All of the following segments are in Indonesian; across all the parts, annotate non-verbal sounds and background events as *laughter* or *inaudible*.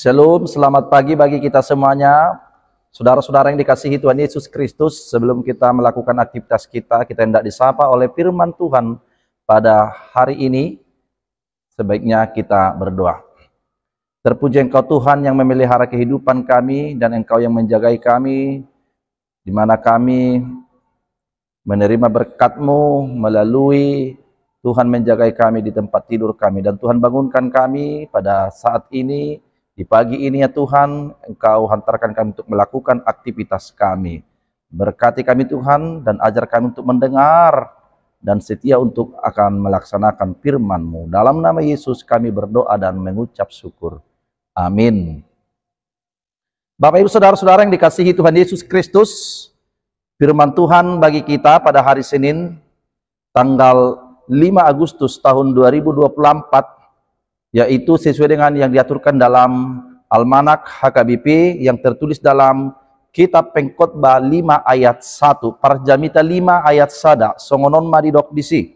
Shalom, selamat pagi bagi kita semuanya. Saudara-saudara yang dikasihi Tuhan Yesus Kristus, sebelum kita melakukan aktivitas kita, kita hendak disapa oleh firman Tuhan pada hari ini. Sebaiknya kita berdoa. Terpuji Engkau Tuhan yang memelihara kehidupan kami dan Engkau yang menjagai kami, di mana kami menerima berkat-Mu melalui Tuhan menjagai kami di tempat tidur kami dan Tuhan bangunkan kami pada saat ini di pagi ini ya Tuhan, Engkau hantarkan kami untuk melakukan aktivitas kami. Berkati kami Tuhan dan ajar kami untuk mendengar dan setia untuk akan melaksanakan firman-Mu. Dalam nama Yesus kami berdoa dan mengucap syukur. Amin. Bapak Ibu Saudara-saudara yang dikasihi Tuhan Yesus Kristus, firman Tuhan bagi kita pada hari Senin tanggal 5 Agustus tahun 2024 yaitu sesuai dengan yang diaturkan dalam Almanak HKBP yang tertulis dalam Kitab Pengkhotbah 5 ayat 1, Parjamita 5 ayat sada, Songonon Maridok Bisi.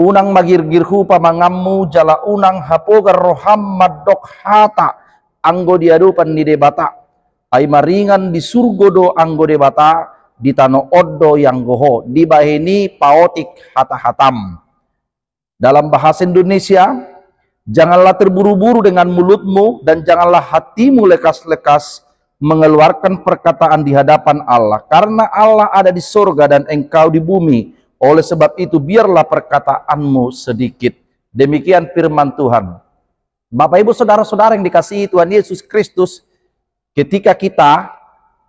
Unang magirgirhu pamangammu jala unang hapogar roham madok hata anggo diadupan nide bata. Ai maringan di surgodo anggo de bata di tano oddo yang goho di baheni paotik hata hatam. Dalam bahasa Indonesia, Janganlah terburu-buru dengan mulutmu dan janganlah hatimu lekas-lekas mengeluarkan perkataan di hadapan Allah karena Allah ada di sorga dan engkau di bumi. Oleh sebab itu biarlah perkataanmu sedikit. Demikian firman Tuhan. Bapak Ibu saudara-saudara yang dikasihi Tuhan Yesus Kristus, ketika kita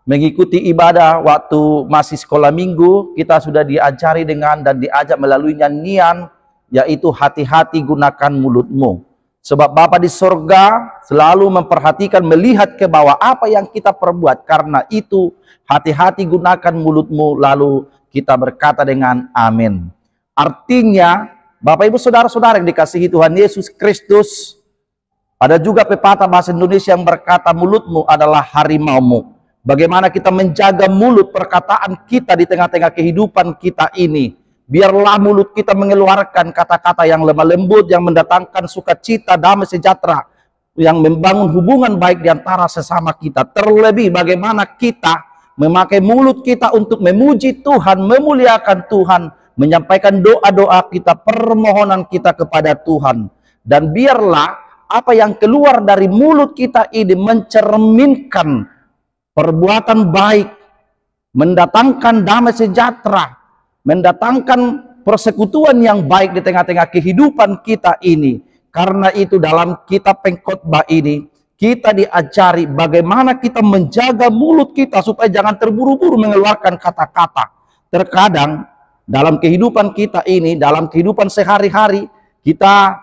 mengikuti ibadah waktu masih sekolah minggu, kita sudah diajari dengan dan diajak melalui nyanyian, yaitu hati-hati gunakan mulutmu. Sebab Bapa di sorga selalu memperhatikan, melihat ke bawah apa yang kita perbuat. Karena itu, hati-hati gunakan mulutmu, lalu kita berkata dengan amin. Artinya, Bapak Ibu Saudara-saudara yang dikasihi Tuhan Yesus Kristus, ada juga pepatah bahasa Indonesia yang berkata mulutmu adalah harimaumu. Bagaimana kita menjaga mulut perkataan kita di tengah-tengah kehidupan kita ini. Biarlah mulut kita mengeluarkan kata-kata yang lemah lembut, yang mendatangkan sukacita, damai sejahtera, yang membangun hubungan baik di antara sesama kita. Terlebih bagaimana kita memakai mulut kita untuk memuji Tuhan, memuliakan Tuhan, menyampaikan doa-doa kita, permohonan kita kepada Tuhan. Dan biarlah apa yang keluar dari mulut kita ini mencerminkan perbuatan baik, mendatangkan damai sejahtera, mendatangkan persekutuan yang baik di tengah-tengah kehidupan kita ini. Karena itu dalam kitab pengkhotbah ini kita diajari bagaimana kita menjaga mulut kita supaya jangan terburu-buru mengeluarkan kata-kata. Terkadang dalam kehidupan kita ini, dalam kehidupan sehari-hari, kita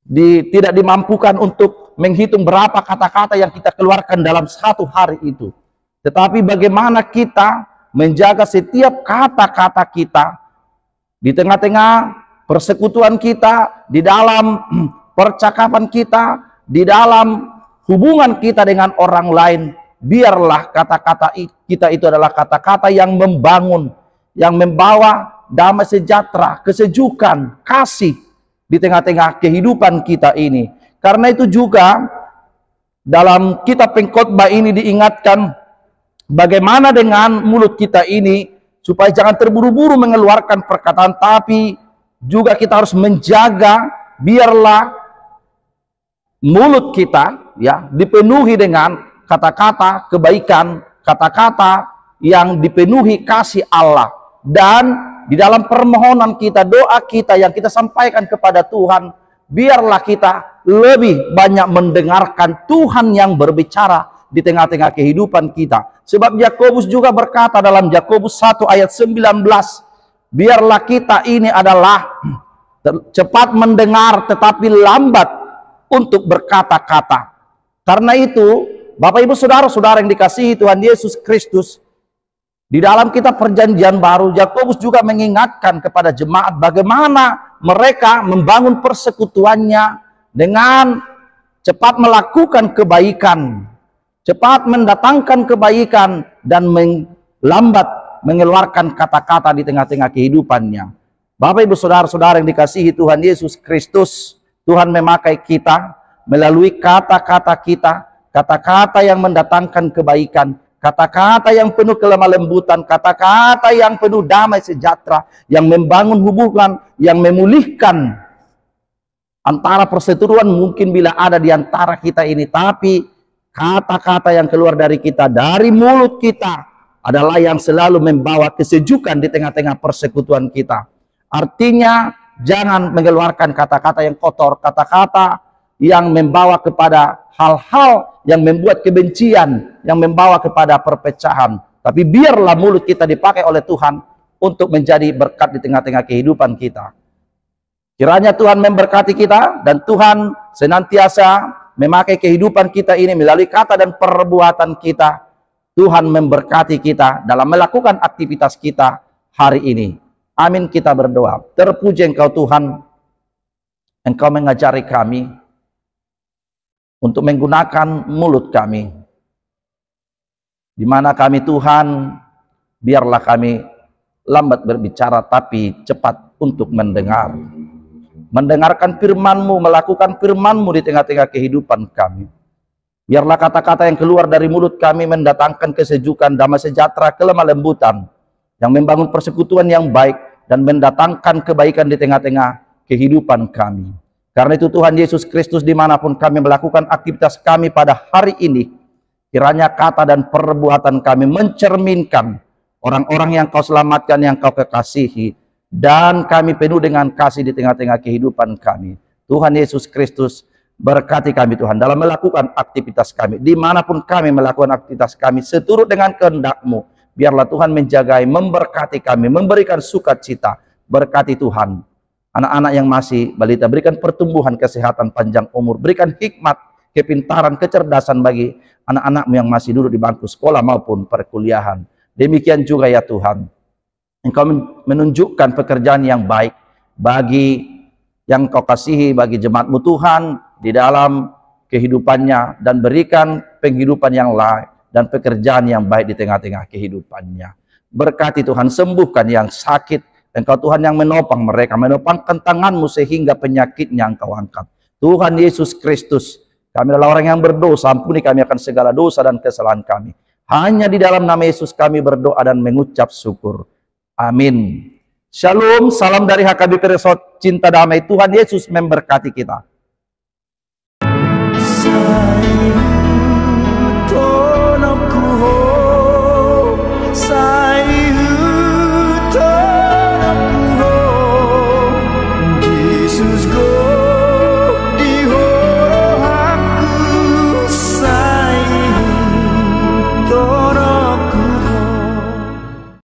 di, tidak dimampukan untuk menghitung berapa kata-kata yang kita keluarkan dalam satu hari itu. Tetapi bagaimana kita menjaga setiap kata-kata kita di tengah-tengah persekutuan kita, di dalam *clears throat* percakapan kita, di dalam hubungan kita dengan orang lain. Biarlah kata-kata kita itu adalah kata-kata yang membangun, yang membawa damai sejahtera, kesejukan, kasih di tengah-tengah kehidupan kita ini. Karena itu juga dalam kitab pengkhotbah ini diingatkan Bagaimana dengan mulut kita ini supaya jangan terburu-buru mengeluarkan perkataan tapi juga kita harus menjaga biarlah mulut kita ya dipenuhi dengan kata-kata kebaikan, kata-kata yang dipenuhi kasih Allah dan di dalam permohonan kita, doa kita yang kita sampaikan kepada Tuhan, biarlah kita lebih banyak mendengarkan Tuhan yang berbicara di tengah-tengah kehidupan kita. Sebab Yakobus juga berkata dalam Yakobus 1 ayat 19, biarlah kita ini adalah cepat mendengar tetapi lambat untuk berkata-kata. Karena itu, Bapak Ibu Saudara-saudara yang dikasihi Tuhan Yesus Kristus, di dalam kitab perjanjian baru, Yakobus juga mengingatkan kepada jemaat bagaimana mereka membangun persekutuannya dengan cepat melakukan kebaikan cepat mendatangkan kebaikan dan melambat mengeluarkan kata-kata di tengah-tengah kehidupannya. Bapak Ibu Saudara-saudara yang dikasihi Tuhan Yesus Kristus, Tuhan memakai kita melalui kata-kata kita, kata-kata yang mendatangkan kebaikan, kata-kata yang penuh kelemah lembutan, kata-kata yang penuh damai sejahtera, yang membangun hubungan, yang memulihkan antara perseteruan mungkin bila ada di antara kita ini, tapi Kata-kata yang keluar dari kita, dari mulut kita adalah yang selalu membawa kesejukan di tengah-tengah persekutuan kita. Artinya jangan mengeluarkan kata-kata yang kotor, kata-kata yang membawa kepada hal-hal yang membuat kebencian, yang membawa kepada perpecahan. Tapi biarlah mulut kita dipakai oleh Tuhan untuk menjadi berkat di tengah-tengah kehidupan kita. Kiranya Tuhan memberkati kita dan Tuhan senantiasa memakai kehidupan kita ini melalui kata dan perbuatan kita, Tuhan memberkati kita dalam melakukan aktivitas kita hari ini. Amin kita berdoa. Terpuji engkau Tuhan, engkau mengajari kami untuk menggunakan mulut kami. Di mana kami Tuhan, biarlah kami lambat berbicara tapi cepat untuk mendengar mendengarkan firman-Mu, melakukan firman-Mu di tengah-tengah kehidupan kami. Biarlah kata-kata yang keluar dari mulut kami mendatangkan kesejukan, damai sejahtera, kelemah lembutan, yang membangun persekutuan yang baik dan mendatangkan kebaikan di tengah-tengah kehidupan kami. Karena itu Tuhan Yesus Kristus dimanapun kami melakukan aktivitas kami pada hari ini, kiranya kata dan perbuatan kami mencerminkan orang-orang yang kau selamatkan, yang kau kekasihi, dan kami penuh dengan kasih di tengah-tengah kehidupan kami. Tuhan Yesus Kristus berkati kami Tuhan dalam melakukan aktivitas kami. Dimanapun kami melakukan aktivitas kami, seturut dengan kehendakMu. Biarlah Tuhan menjagai, memberkati kami, memberikan sukacita. Berkati Tuhan. Anak-anak yang masih balita, berikan pertumbuhan kesehatan panjang umur. Berikan hikmat, kepintaran, kecerdasan bagi anak-anakmu yang masih duduk di bangku sekolah maupun perkuliahan. Demikian juga ya Tuhan. Engkau menunjukkan pekerjaan yang baik bagi yang kau kasihi, bagi jemaatmu Tuhan di dalam kehidupannya dan berikan penghidupan yang lain dan pekerjaan yang baik di tengah-tengah kehidupannya. Berkati Tuhan, sembuhkan yang sakit. Engkau Tuhan yang menopang mereka, menopangkan tanganmu sehingga penyakitnya engkau angkat. Tuhan Yesus Kristus, kami adalah orang yang berdosa, ampuni kami akan segala dosa dan kesalahan kami. Hanya di dalam nama Yesus kami berdoa dan mengucap syukur. Amin. Shalom, salam dari HKBP Resort Cinta Damai. Tuhan Yesus memberkati kita.